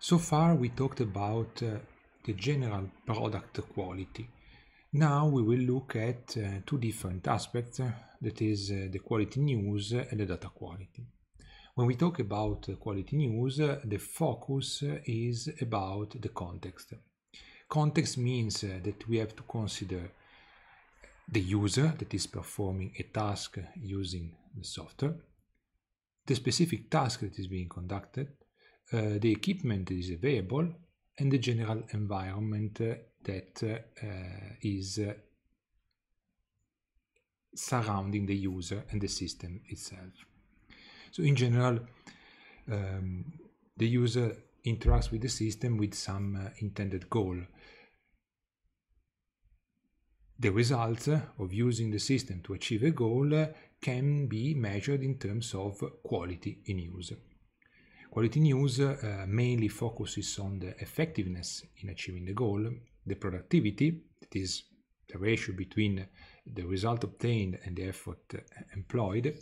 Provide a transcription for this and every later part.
So far we talked about uh, the general product quality. Now we will look at uh, two different aspects, uh, that is uh, the quality news and the data quality. When we talk about uh, quality news, uh, the focus is about the context. Context means that we have to consider the user that is performing a task using the software, the specific task that is being conducted, Eh, the equipment is available, and the general environment that eh, is eh, surrounding the user and the system itself. So in general, um, the user interacts with the system with some uh, intended goal. The results of using the system to achieve a goal can be measured in terms of quality in use. Quality news uh, mainly focuses on the effectiveness in achieving the goal, the productivity, that is the ratio between the result obtained and the effort uh, employed,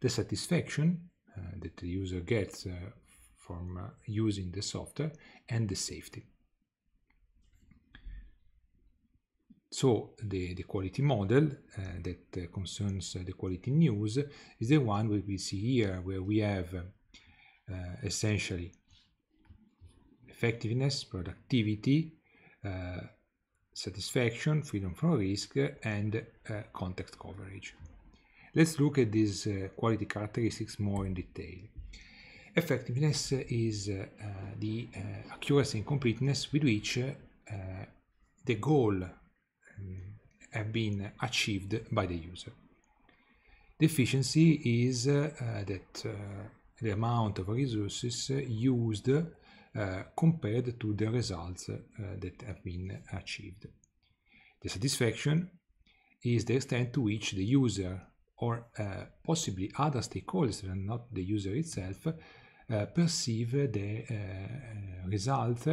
the satisfaction uh, that the user gets uh, from uh, using the software, and the safety. So the, the quality model uh, that concerns uh, the quality news is the one we see here, where we have uh, essentially effectiveness, productivity, uh, satisfaction, freedom from risk, and uh, context coverage. Let's look at these uh, quality characteristics more in detail. Effectiveness is uh, uh, the accuracy and completeness with which the goal um, have been achieved by the user. The efficiency is that the amount of resources used eh, compared to the results eh, that have been achieved. The satisfaction is the extent to which the user or eh, possibly other stakeholders and not the user itself perceive the result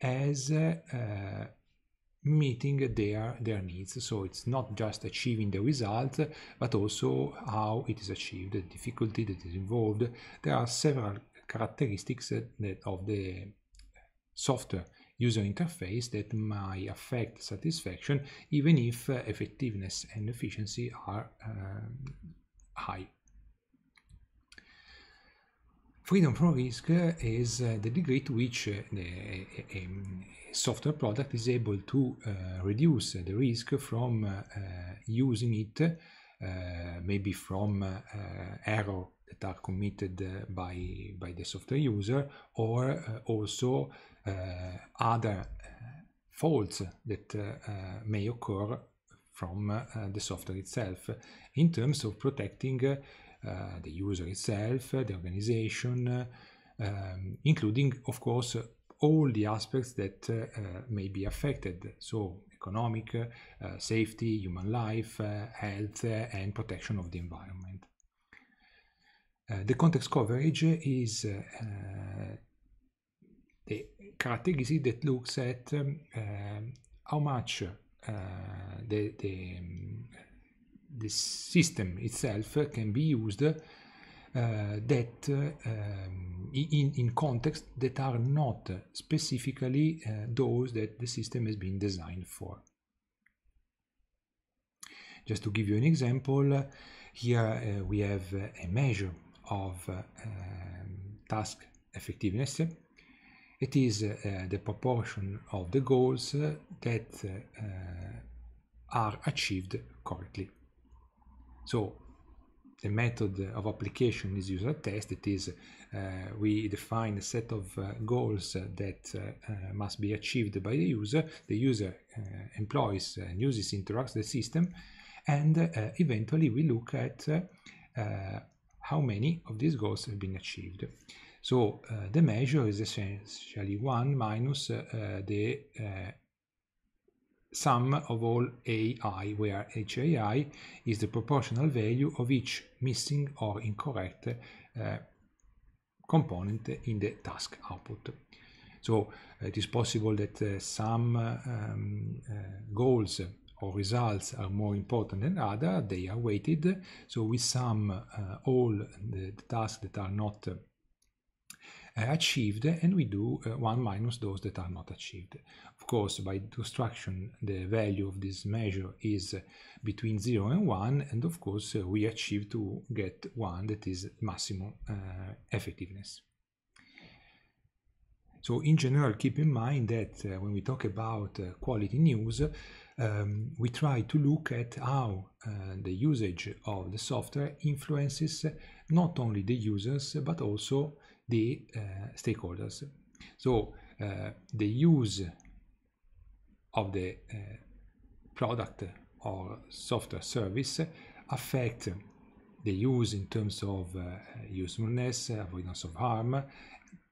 as meeting their, their needs. So it's not just achieving the result, but also how it is achieved, the difficulty that is involved. There are several characteristics that of the software user interface that might affect satisfaction, even if effectiveness and efficiency are um, high freedom from risk is uh, the degree to which uh, the, a, software product is able to uh, reduce the risk from using it, maybe from error that are committed by, by the software user or also other faults that may occur from the software itself in terms of protecting uh, the user itself, the organization, um, including, of course, all the aspects that uh, uh, may be affected. So economic, safety, human life, health, and protection of the environment. the context coverage is the characteristic that looks at um, uh, how much uh, the, the um, the system itself can be used uh, that uh, um, in, in that are not specifically uh, those that the system has been designed for. Just to give you an example, uh, here uh, we have uh, a measure of um, task effectiveness. It is the proportion of the goals that are achieved correctly. So the method of application is user test. It is uh, we define a set of uh, goals that uh, uh must be achieved by the user. The user uh, employs uh, and uses, interacts the system, and eventually we look at how many of these goals have been achieved. So the measure is essentially one minus the sum of all ai, where hai is the proportional value of each missing or incorrect uh, component in the task output. So uh, it is possible that uh, some uh, um, uh, goals or results are more important than other, they are weighted. So we sum uh, all the, the, tasks that are not uh, achieved and we do uh, 1 minus those that are not achieved course, by subtraction, the value of this measure is between 0 and 1, and of course, uh, we achieve to get 1 that is maximum uh, effectiveness. So in general, keep in mind that uh, when we talk about uh, quality news, um, we try to look at how uh, the usage of the software influences not only the users, but also the uh, stakeholders. So uh, the use of the uh, product or software service affect the use in terms of uh, usefulness, avoidance of harm,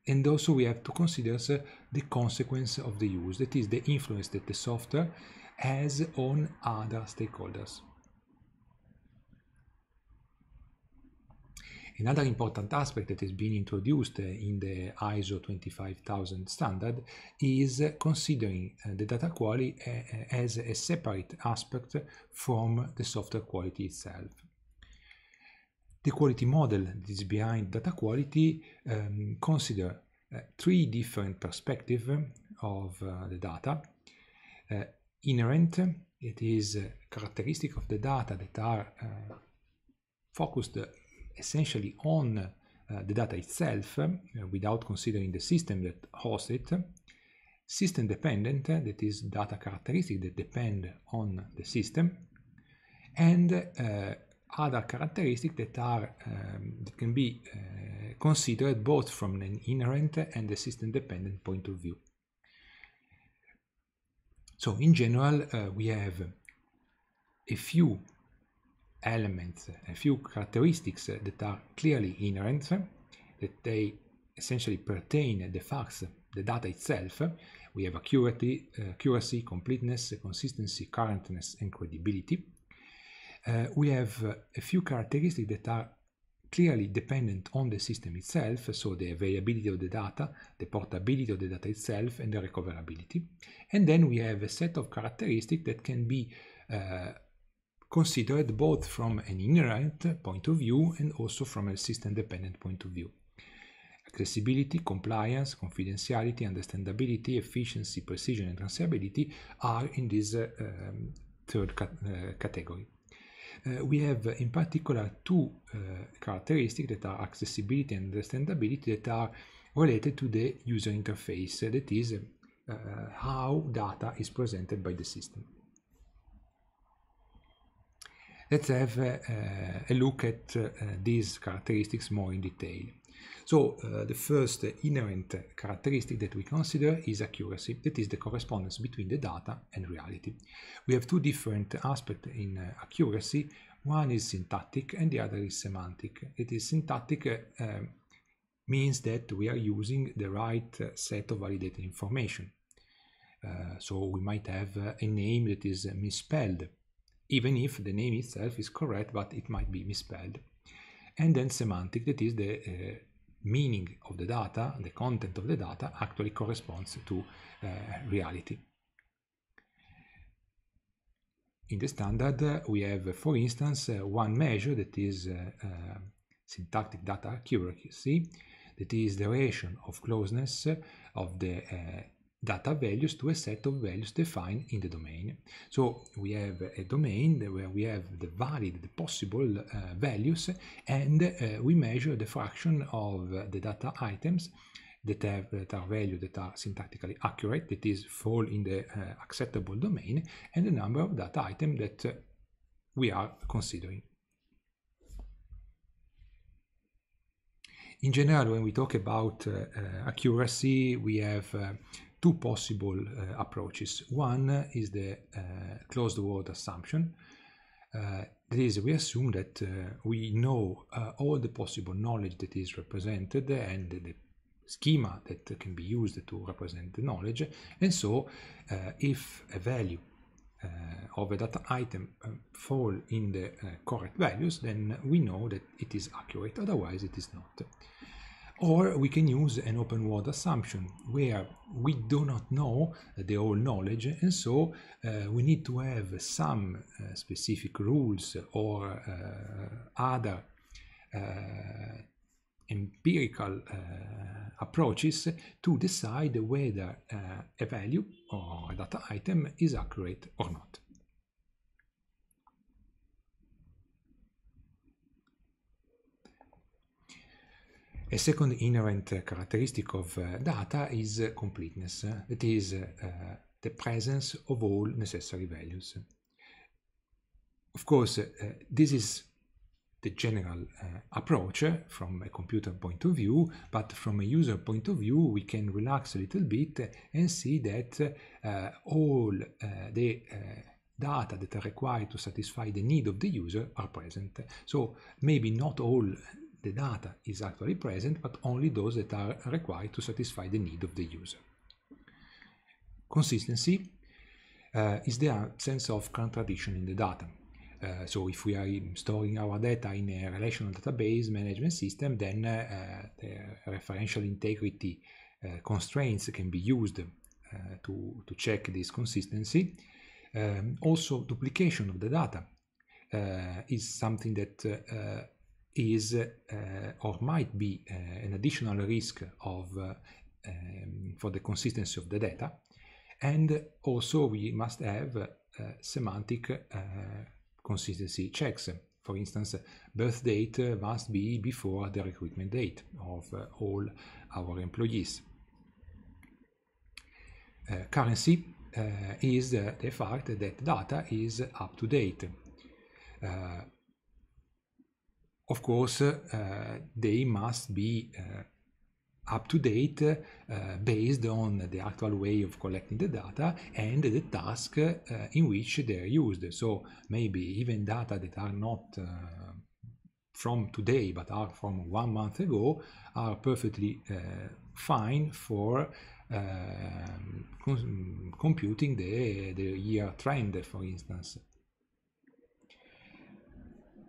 and also we have to consider the consequence of the use, that is the influence that the software has on other stakeholders. Another important aspect that has been introduced in the ISO 25000 standard is considering uh, the data quality uh, uh, as a separate aspect from the software quality itself. The quality model that is behind data quality um, consider uh, three different perspectives of uh, the data. Uh, inherent, it is characteristic of the data that are focused essentially on uh, the data itself uh, without considering the system that hosts it, system dependent, uh, that is data characteristic that depend on the system, and uh, other characteristics that are um, that can be uh, considered both from an inherent and a system dependent point of view. So in general, uh, we have a few elements, a few characteristics that are clearly inherent, that they essentially pertain the facts, the data itself. We have accuracy, uh, accuracy completeness, consistency, currentness, and credibility. Uh, we have uh, a few characteristics that are clearly dependent on the system itself, so the availability of the data, the portability of the data itself, and the recoverability. And then we have a set of characteristics that can be uh, considered both from an inherent point of view and also from a system-dependent point of view. Accessibility, compliance, confidentiality, understandability, efficiency, precision, and traceability are in this uh, um, third cat uh, category. Uh, we have uh, in particular two uh, characteristics that are accessibility and understandability that are related to the user interface, that is, uh, how data is presented by the system. Let's have uh, uh, a look at uh, these characteristics more in detail. So uh, the first inherent characteristic that we consider is accuracy, that is the correspondence between the data and reality. We have two different aspects in uh, accuracy. One is syntactic and the other is semantic. It is syntactic uh, um, means that we are using the right set of validated information. so we might have a name that is misspelled even if the name itself is correct, but it might be misspelled. And then semantic, that is the uh, meaning of the data, the content of the data actually corresponds to uh, reality. In the standard, uh, we have, for instance, uh, one measure that is uh, uh, syntactic data accuracy, that is the ratio of closeness of the data values to a set of values defined in the domain. So we have a domain where we have the valid, the possible uh, values, and uh, we measure the fraction of the data items that have that are value that are syntactically accurate, that is fall in the uh, acceptable domain, and the number of data item that uh, we are considering. In general, when we talk about uh, uh accuracy, we have uh, two possible uh, approaches. One is the uh, closed world assumption. that uh, is, we assume that we know all the possible knowledge that is represented and the schema that can be used to represent the knowledge. And so if a value uh, of a data item uh, fall in the uh, correct values, then we know that it is accurate, otherwise it is not. Or we can use an open world assumption where we do not know the whole knowledge and so uh, we need to have some uh, specific rules or uh, other uh, empirical uh, approaches to decide whether uh, a value or a data item is accurate or not. A second inherent characteristic of eh, data is completeness, that is, eh, the presence of all necessary values. Of course, eh, this is the general uh, approach from a computer point of view, but from a user point of view, we can relax a little bit and see that uh, all uh, the data that are required to satisfy the need of the user are present. So maybe not all the data is actually present, but only those that are required to satisfy the need of the user. Consistency uh, is the absence of contradiction in the data. Uh, so if we are storing our data in a relational database management system, then uh, the referential integrity uh, constraints can be used uh, to, to check this consistency. Um, also, duplication of the data uh, is something that is uh, or might be uh, an additional risk of uh, um, for the consistency of the data and also we must have semantic consistency checks for instance, birth date must be before the recruitment date of all our employees. Uh, currency uh, is the fact that data is up to date. Uh, of course, uh, they must be uh, up to date uh, based on the actual way of collecting the data and the task uh, in which they are used. So maybe even data that are not uh, from today but are from one month ago are perfectly uh, fine for um, computing the, the year trend, for instance.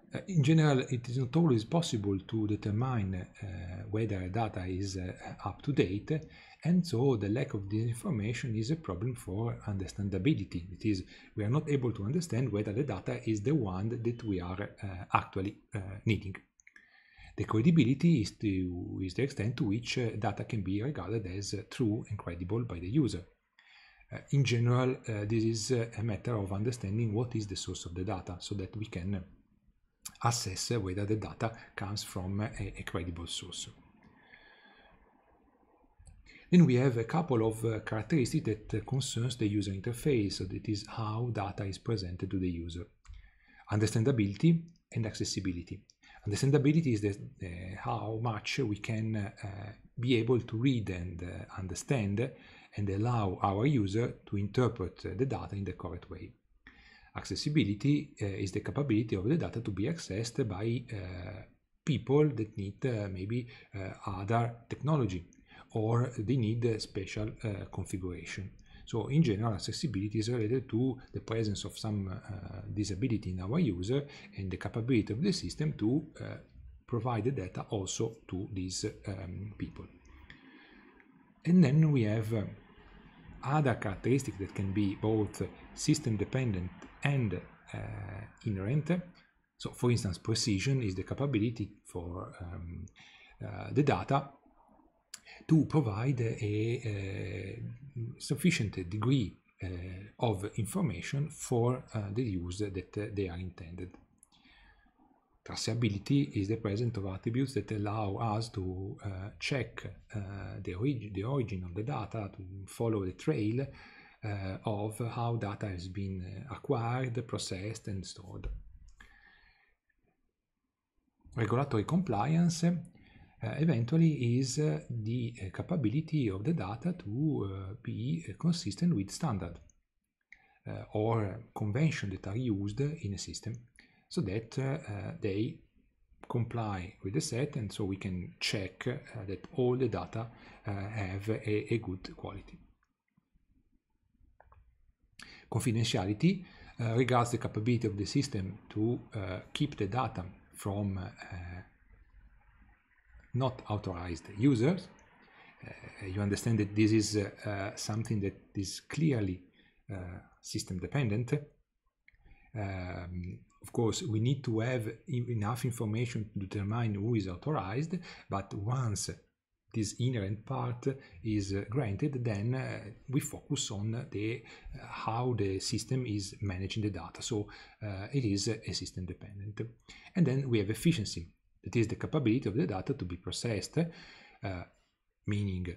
Eh, in general, it is not always possible to determine eh, whether data is eh, up to date, and so the lack of this information is a problem for understandability. It is, we are not able to understand whether the data is the one that we are actually needing. The credibility is, the is the extent to which uh, data can be regarded as uh, true and credible by the user. Uh, in general, this is a matter of understanding what is the source of the data so that we can assess whether the data comes from a, eh, a credible source. Then we have a couple of uh, characteristics that uh, concerns the user interface, so that is how data is presented to the user. Understandability and accessibility. Understandability is that, how much we can eh, be able to read and understand and allow our user to interpret the data in the correct way. Accessibility uh, is the capability of the data to be accessed by uh, people that need uh, maybe other technology or they need a special configuration. So in general, accessibility is related to the presence of some disability in our user and the capability of the system to provide the data also to these um, people. And then we have other characteristics that can be both system dependent and uh, inherent. So for instance, precision is the capability for um, uh, the data to provide a, a uh, sufficient degree uh, of information for uh, the use that uh, they are intended. Traceability is the presence of attributes that allow us to uh, check uh, the, orig the, origin of the data, to follow the trail uh, of how data has been uh, acquired, processed, and stored. Regulatory compliance uh, eventually is uh, the capability of the data to be consistent with standard or convention that are used in a system so that uh, they comply with the set and so we can check uh, that all the data uh, have a, a, good quality. Confidentiality uh, regards the capability of the system to uh, keep the data from uh, not authorized users. you understand that this is something that is clearly system dependent um, of course, we need to have enough information to determine who is authorized, but once this inherent part is uh, granted, then uh, we focus on the uh, how the system is managing the data. So uh, it is a system dependent. And then we have efficiency. That is the capability of the data to be processed, uh, meaning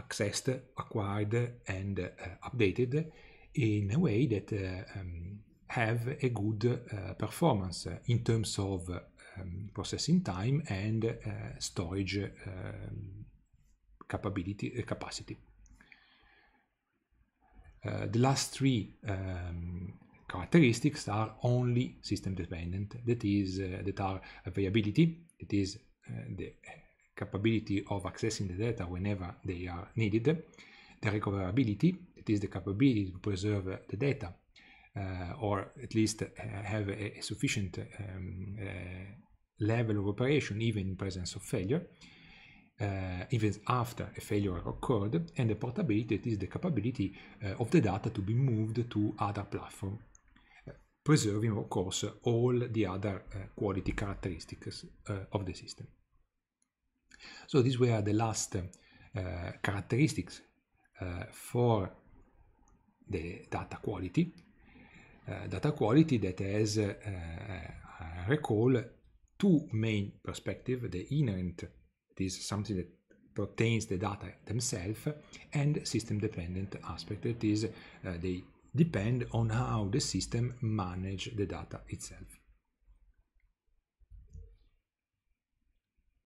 accessed, acquired, and uh, updated in a way that um, have a good uh, performance in terms of um, processing time and uh, storage um, capability uh, capacity. Uh, the last three um, characteristics are only system dependent. That is, uh, that are availability. That is uh, the capability of accessing the data whenever they are needed. The recoverability. That is the capability to preserve the data uh, or at least uh, have a, sufficient um, uh, level of operation even in presence of failure, uh, even after a failure occurred, and the portability that is the capability uh, of the data to be moved to other platform, preserving of course all the other quality characteristics of the system. So these were the last characteristics for the data quality Eh, data quality that has, eh, eh, recall, two main perspective, the inherent, is something that pertains the data themselves, and system-dependent aspect, that is, they depend on how the system manage the data itself.